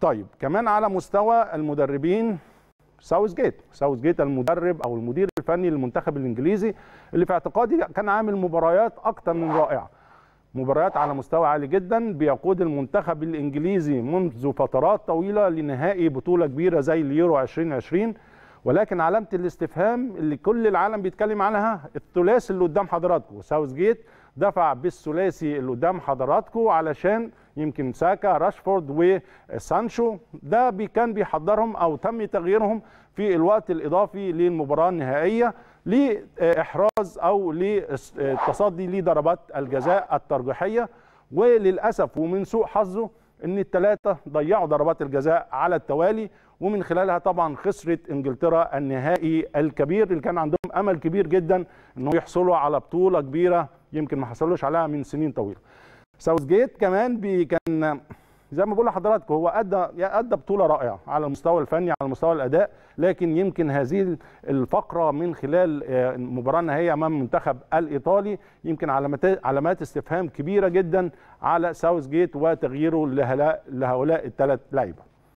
طيب كمان على مستوى المدربين ساوث جيت ساوث جيت المدرب او المدير الفني للمنتخب الانجليزي اللي في اعتقادي كان عامل مباريات اكتر من رائعه مباريات على مستوى عالي جدا بيقود المنتخب الانجليزي منذ فترات طويله لنهائي بطوله كبيره زي اليورو 2020 ولكن علامه الاستفهام اللي كل العالم بيتكلم عنها الثلاثي اللي قدام حضراتكم ساوث جيت دفع بالثلاثي اللي قدام حضراتكم علشان يمكن ساكا راشفورد وسانشو ده بي كان بيحضرهم او تم تغييرهم في الوقت الاضافي للمباراه النهائيه لاحراز او للتصدي لضربات الجزاء الترجيحيه وللاسف ومن سوء حظه ان الثلاثه ضيعوا ضربات الجزاء على التوالي ومن خلالها طبعا خسرت انجلترا النهائي الكبير اللي كان عندهم امل كبير جدا انهم يحصلوا على بطوله كبيره يمكن ما حصلوش عليها من سنين طويله ساوث جيت كمان كان زي ما بقول لحضراتكم هو ادى ادى بطوله رائعه على المستوى الفني على مستوى الاداء لكن يمكن هذه الفقره من خلال المباراه آه، النهائيه امام المنتخب الايطالي يمكن علامات علامات استفهام كبيره جدا على ساوث جيت وتغييره لهؤلاء الثلاث لعيبه